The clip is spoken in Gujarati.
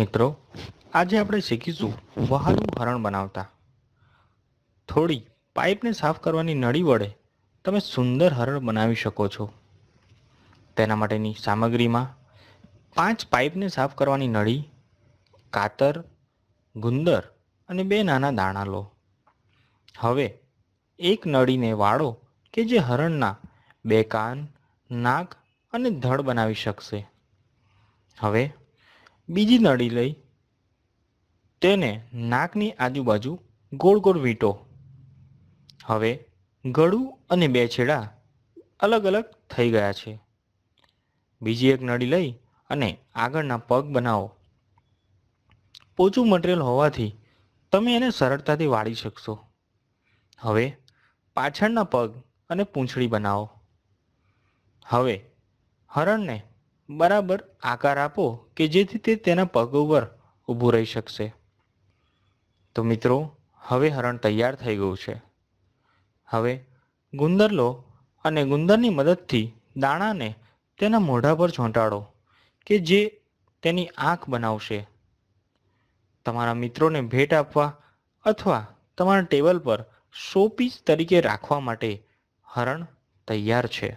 મિત્રો આજે આપણે શીખીશું વહાલું હરણ બનાવતા થોડી પાઇપને સાફ કરવાની નળી વડે તમે સુંદર હરણ બનાવી શકો છો તેના માટેની સામગ્રીમાં પાંચ પાઇપને સાફ કરવાની નળી કાતર ગુંદર અને બે નાના દાણા લો હવે એક નળીને વાળો કે જે હરણના બે કાન નાક અને ધડ બનાવી શકશે હવે બીજી નળી લઈ તેને નાકની આજુબાજુ ગોળ ગોળ વીંટો હવે ગળું અને બે છેડા અલગ અલગ થઈ ગયા છે બીજી એક નળી લઈ અને આગળના પગ બનાવો પોચું મટીરિયલ હોવાથી તમે એને સરળતાથી વાળી શકશો હવે પાછળના પગ અને પૂંછડી બનાવો હવે હરણને બરાબર આકાર આપો કે જેથી તે તેના પગ ઉપર ઊભું રહી શકશે તો મિત્રો હવે હરણ તૈયાર થઈ ગયું છે હવે ગુંદર લો અને ગુંદરની મદદથી દાણાને તેના મોઢા પર ચોંટાડો કે જે તેની આંખ બનાવશે તમારા મિત્રોને ભેટ આપવા અથવા તમારા ટેબલ પર શોપીસ તરીકે રાખવા માટે હરણ તૈયાર છે